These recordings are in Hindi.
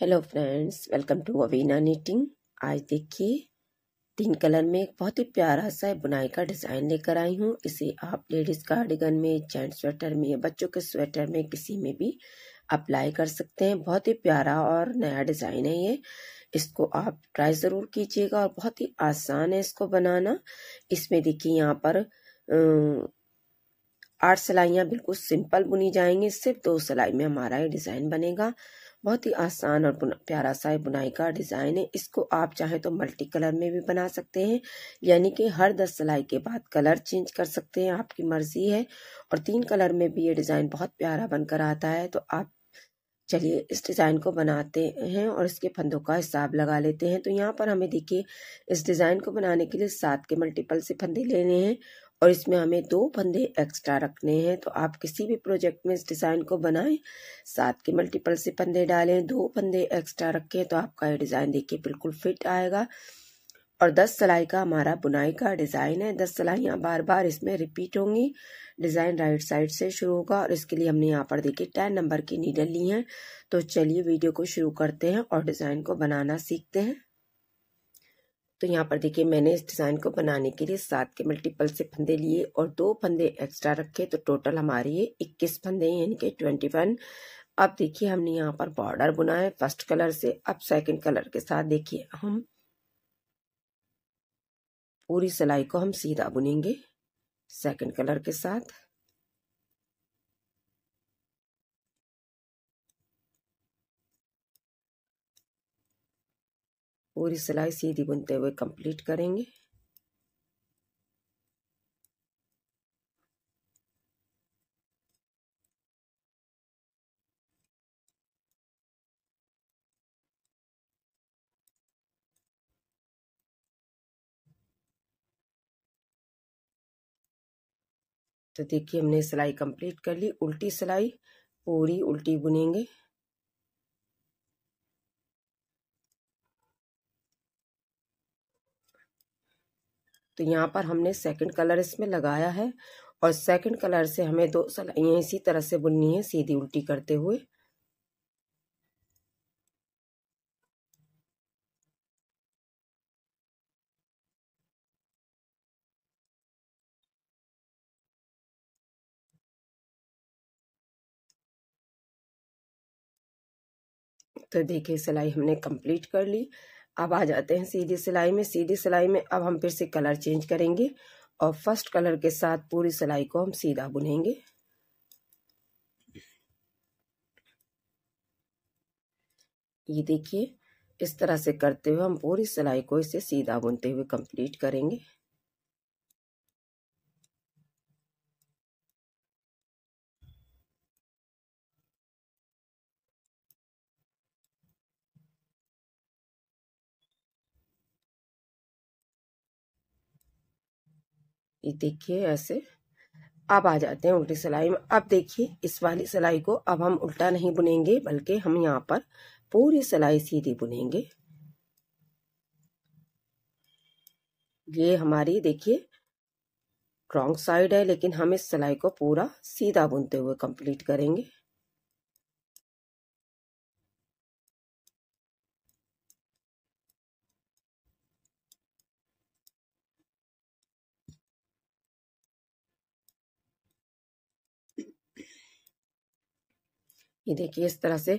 hello friends welcome to Avina knitting आज देखिए तीन कलर में एक बहुत ही प्यारा सा बुनाई का डिज़ाइन लेकर आई हूँ इसे आप लेडीज़ कार्डिगन में जेंट स्वेटर में बच्चों के स्वेटर में किसी में भी अप्लाई कर सकते हैं बहुत ही प्यारा और नया डिज़ाइन है ये इसको आप ट्राई ज़रूर कीजिएगा और बहुत ही आसान है इसको बनाना इसमें देखिए यहाँ पर आठ सिलाइयाँ बिल्कुल सिंपल बुनी जाएंगी सिर्फ दो सिलाई में हमारा ये डिज़ाइन बनेगा बहुत ही आसान और प्यारा सा बुनाई का डिज़ाइन है इसको आप चाहें तो मल्टी कलर में भी बना सकते हैं यानी कि हर दस सिलाई के बाद कलर चेंज कर सकते हैं आपकी मर्ज़ी है और तीन कलर में भी ये डिज़ाइन बहुत प्यारा बनकर आता है तो आप चलिए इस डिज़ाइन को बनाते हैं और इसके फंदों का हिसाब लगा लेते हैं तो यहाँ पर हमें देखिए इस डिज़ाइन को बनाने के लिए सात के मल्टीपल से फंदे लेने हैं और इसमें हमें दो फंदे एक्स्ट्रा रखने हैं तो आप किसी भी प्रोजेक्ट में इस डिज़ाइन को बनाएं सात के मल्टीपल से फंदे डालें दो फंदे एक्स्ट्रा रखें तो आपका ये डिज़ाइन देखिए बिल्कुल फिट आएगा और दस सिलाई का हमारा बुनाई का डिज़ाइन है दस सिलाइयाँ बार बार इसमें रिपीट होंगी डिज़ाइन राइट साइड से शुरू होगा और इसके लिए हमने यहाँ पर देखिए टेन नंबर की नीडल ली हैं तो चलिए वीडियो को शुरू करते हैं और डिज़ाइन को बनाना सीखते हैं तो यहाँ पर देखिए मैंने इस डिज़ाइन को बनाने के लिए सात के मल्टीपल से फंदे लिए और दो फंदे एक्स्ट्रा रखे तो टोटल हमारे ये इक्कीस फंदे यानी कि ट्वेंटी वन अब देखिए हमने यहाँ पर बॉर्डर बुना है फर्स्ट कलर से अब सेकंड कलर के साथ देखिए हम पूरी सिलाई को हम सीधा बुनेंगे सेकंड कलर के साथ पूरी सिलाई सीधी बुनते हुए कंप्लीट करेंगे तो देखिए हमने सिलाई कंप्लीट कर ली उल्टी सिलाई पूरी उल्टी बुनेंगे तो यहाँ पर हमने सेकंड कलर इसमें लगाया है और सेकंड कलर से हमें दो सलाइयाँ इसी तरह से बुननी है सीधी उल्टी करते हुए तो देखिए सिलाई हमने कंप्लीट कर ली अब आ जाते हैं सीधी सिलाई में सीधी सिलाई में अब हम फिर से कलर चेंज करेंगे और फर्स्ट कलर के साथ पूरी सिलाई को हम सीधा बुनेंगे ये देखिए इस तरह से करते हुए हम पूरी सिलाई को इसे सीधा बुनते हुए कंप्लीट करेंगे ये देखिए ऐसे अब आ जाते हैं उल्टी सिलाई में अब देखिए इस वाली सिलाई को अब हम उल्टा नहीं बुनेंगे बल्कि हम यहाँ पर पूरी सिलाई सीधी बुनेंगे ये हमारी देखिए रॉन्ग साइड है लेकिन हम इस सिलाई को पूरा सीधा बुनते हुए कंप्लीट करेंगे ये देखिए इस तरह से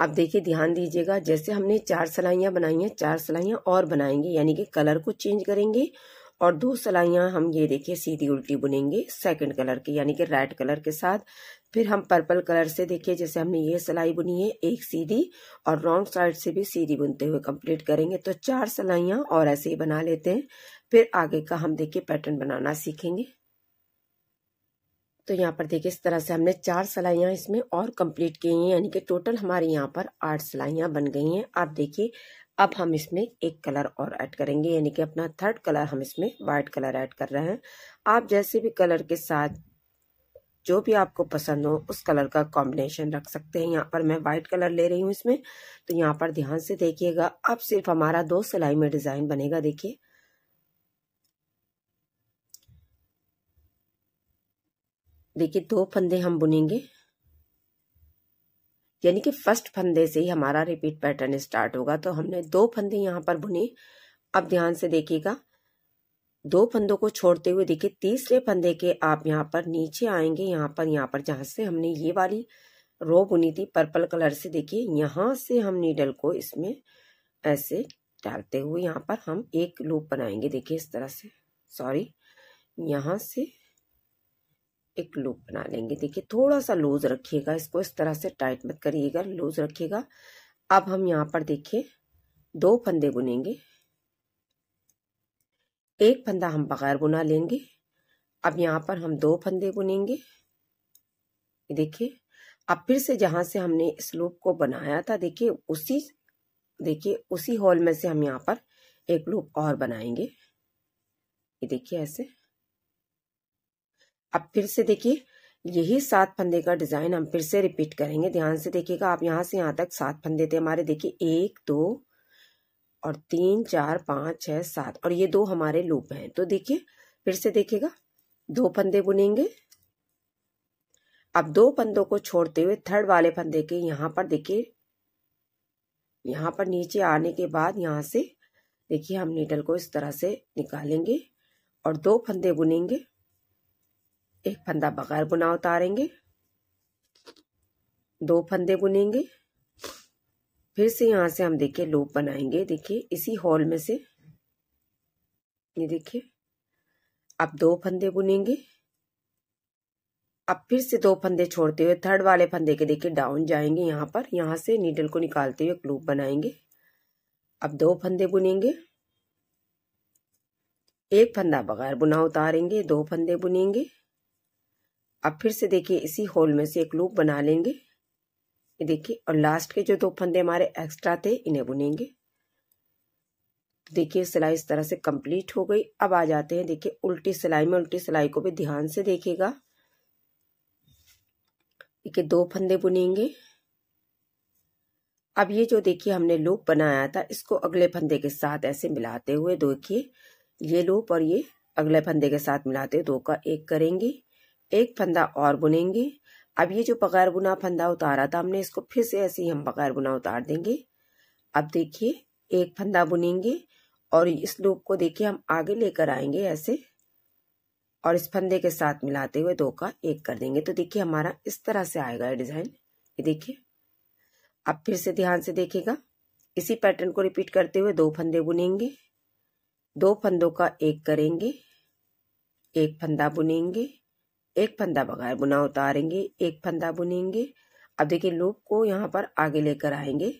अब देखिए ध्यान दीजिएगा जैसे हमने चार सलाइयाँ बनाई हैं चार सलाइयाँ और बनाएंगे यानी कि कलर को चेंज करेंगे और दो सलाइयाँ हम ये देखिए सीधी उल्टी बुनेंगे सेकंड कलर की यानी कि रेड कलर के साथ फिर हम पर्पल कलर से देखिए जैसे हमने ये सलाई बुनी है एक सीधी और रॉन्ग साइड से भी सीधी बुनते हुए कंप्लीट करेंगे तो चार सलाइयाँ और ऐसे ही बना लेते हैं फिर आगे का हम देखिए पैटर्न बनाना सीखेंगे तो यहाँ पर देखिए इस तरह से हमने चार सलाइयाँ इसमें और कंप्लीट की हैं यानी कि टोटल हमारे यहाँ पर आठ सलाइयाँ बन गई हैं आप देखिए अब हम इसमें एक कलर और ऐड करेंगे यानी कि अपना थर्ड कलर हम इसमें वाइट कलर ऐड कर रहे हैं आप जैसे भी कलर के साथ जो भी आपको पसंद हो उस कलर का कॉम्बिनेशन रख सकते हैं यहाँ पर मैं वाइट कलर ले रही हूँ इसमें तो यहाँ पर ध्यान से देखिएगा अब सिर्फ हमारा दो सिलाई में डिज़ाइन बनेगा देखिए देखिए दो फंदे हम बुनेंगे यानी कि फर्स्ट फंदे से ही हमारा रिपीट पैटर्न स्टार्ट होगा तो हमने दो फंदे यहाँ पर बुने अब ध्यान से देखिएगा दो फंदों को छोड़ते हुए देखिए तीसरे फंदे के आप यहाँ पर नीचे आएंगे यहाँ पर यहाँ पर जहां से हमने ये वाली रो बुनी थी पर्पल कलर से देखिए यहां से हम नीडल को इसमें ऐसे डालते हुए यहाँ पर हम एक लूप बनाएंगे देखिए इस तरह से सॉरी यहां से एक लूप बना लेंगे देखिए थोड़ा सा लूज रखिएगा इसको इस तरह से टाइट मत करिएगा लूज रखिएगा अब हम यहाँ पर देखिए दो फंदे बुनेंगे एक फंदा हम बगैर बुना लेंगे अब यहाँ पर हम दो फंदे बुनेंगे देखिए अब फिर से जहां से हमने इस लूप को बनाया था देखिए उसी देखिए उसी हॉल में से हम यहाँ पर एक लूप और बनाएंगे ये देखिए ऐसे अब फिर से देखिए यही सात फंदे का डिजाइन हम फिर से रिपीट करेंगे ध्यान से देखिएगा आप यहाँ से यहाँ तक सात फंदे थे हमारे देखिए एक दो और तीन चार पाँच छः सात और ये दो हमारे लूप हैं तो देखिए फिर से देखिएगा दो फंदे बुनेंगे अब दो फंदों को छोड़ते हुए थर्ड वाले फंदे के यहाँ पर देखिए यहाँ पर नीचे आने के बाद यहाँ से देखिए हम नीडल को इस तरह से निकालेंगे और दो फंदे बुनेंगे एक फंदा बगैर बुना उतारेंगे दो फंदे बुनेंगे फिर से यहाँ से हम देखिए लूप बनाएंगे देखिए इसी हॉल में से ये देखिए अब दो फंदे बुनेंगे अब फिर से दो फंदे छोड़ते हुए थर्ड वाले फंदे के देखिए डाउन जाएंगे यहाँ पर यहाँ से नीडल को निकालते हुए एक लूप बनाएंगे अब दो फंदे बुनेंगे एक फंदा बगैर बुना उतारेंगे दो फंदे बुनेंगे अब फिर से देखिए इसी होल में से एक लूप बना लेंगे ये देखिए और लास्ट के जो दो फंदे हमारे एक्स्ट्रा थे इन्हें बुनेंगे तो देखिए सिलाई इस तरह से कंप्लीट हो गई अब आ जाते हैं देखिए उल्टी सिलाई में उल्टी सिलाई को भी ध्यान से देखिएगा देखिए दो फंदे बुनेंगे अब ये जो देखिए हमने लूप बनाया था इसको अगले फंदे के साथ ऐसे मिलाते हुए देखिए ये लूप और ये अगले फंदे के साथ मिलाते हुए दो का एक करेंगे एक फंदा और बुनेंगे अब ये जो बगैर बुना फंदा उतारा था हमने इसको फिर से ऐसे ही हम बगैर बुना उतार देंगे अब देखिए एक फंदा बुनेंगे और इस लूप को देखिए हम आगे लेकर आएंगे ऐसे और इस फंदे के साथ मिलाते हुए दो का एक कर देंगे तो देखिए हमारा इस तरह से आएगा ये डिज़ाइन ये देखिए अब फिर से ध्यान से देखेगा इसी पैटर्न को रिपीट करते हुए दो फंदे बुनेंगे दो फंदों का एक करेंगे एक फंदा बुनेंगे एक फंदा बगैर बुना उतारेंगे एक फंदा बुनेंगे अब देखिए लूप को यहाँ पर आगे लेकर आएंगे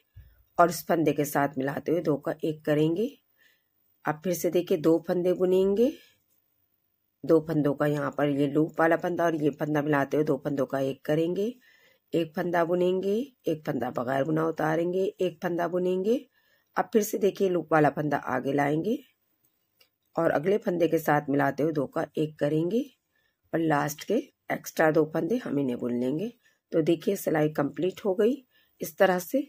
और इस फंदे के साथ मिलाते हुए दो का एक करेंगे अब फिर से देखिए दो फंदे बुनेंगे दो फंदों का यहाँ पर ये लूप वाला फंदा और ये फंदा मिलाते हुए दो फंदों का एक करेंगे एक फंदा बुनेंगे एक फंदा बगैर बुना उतारेंगे एक फंदा बुनेंगे अब फिर से देखिए लूप वाला फंदा आगे लाएंगे और अगले फंदे के साथ मिलाते हुए दो का एक करेंगे और लास्ट के एक्स्ट्रा दो फंदे हम इन्हें बुन लेंगे तो देखिए सिलाई कंप्लीट हो गई इस तरह से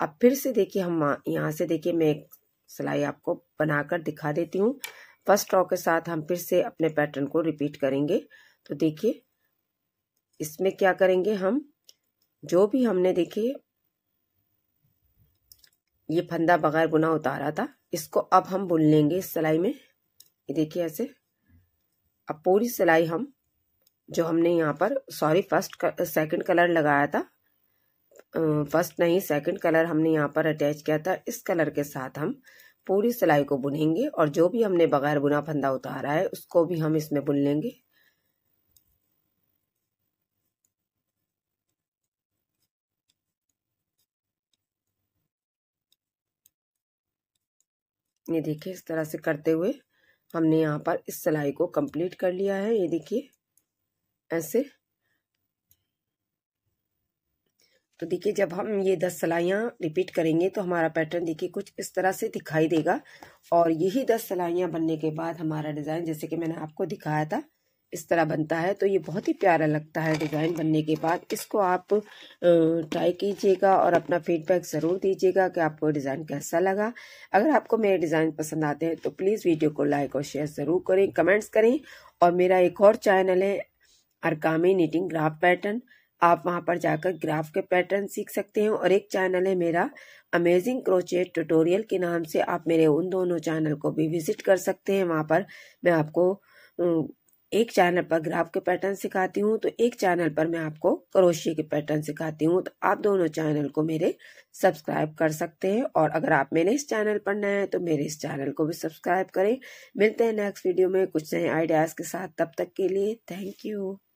अब फिर से देखिए हम यहाँ से देखिए मैं एक सिलाई आपको बनाकर दिखा देती हूँ फर्स्ट रॉ के साथ हम फिर से अपने पैटर्न को रिपीट करेंगे तो देखिए इसमें क्या करेंगे हम जो भी हमने देखिए ये फंदा बगैर बुना उतारा था इसको अब हम बुन लेंगे इस सिलाई में ये देखिए ऐसे अब पूरी सिलाई हम जो हमने यहाँ पर सॉरी फर्स्ट सेकंड कलर लगाया था फर्स्ट नहीं सेकंड कलर हमने यहाँ पर अटैच किया था इस कलर के साथ हम पूरी सिलाई को बुनेंगे और जो भी हमने बगैर बुना फंदा उतारा है उसको भी हम इसमें बुन लेंगे ये देखिए इस तरह से करते हुए हमने यहाँ पर इस सिलाई को कंप्लीट कर लिया है ये देखिए ऐसे तो देखिए जब हम ये दस सलाइयाँ रिपीट करेंगे तो हमारा पैटर्न देखिए कुछ इस तरह से दिखाई देगा और यही दस सलाइयाँ बनने के बाद हमारा डिज़ाइन जैसे कि मैंने आपको दिखाया था इस तरह बनता है तो ये बहुत ही प्यारा लगता है डिज़ाइन बनने के बाद इसको आप ट्राई कीजिएगा और अपना फीडबैक ज़रूर दीजिएगा कि आपको डिज़ाइन कैसा लगा अगर आपको मेरे डिज़ाइन पसंद आते हैं तो प्लीज़ वीडियो को लाइक और शेयर ज़रूर करें कमेंट्स करें और मेरा एक और चैनल है अरकामी निटिंग ग्राफ पैटर्न आप वहां पर जाकर ग्राफ के पैटर्न सीख सकते हैं और एक चैनल है मेरा अमेजिंग क्रोचेट ट्यूटोरियल के नाम से आप मेरे उन दोनों चैनल को भी विजिट कर सकते हैं वहां पर मैं आपको एक चैनल पर ग्राफ के पैटर्न सिखाती हूँ तो एक चैनल पर मैं आपको क्रोशिया के पैटर्न सिखाती हूँ तो आप दोनों चैनल को मेरे सब्सक्राइब कर सकते हैं और अगर आप मेरे इस चैनल पर नए हैं तो मेरे इस चैनल को भी सब्सक्राइब करें मिलते हैं नेक्स्ट वीडियो में कुछ नए आइडियाज़ के साथ तब तक के लिए थैंक यू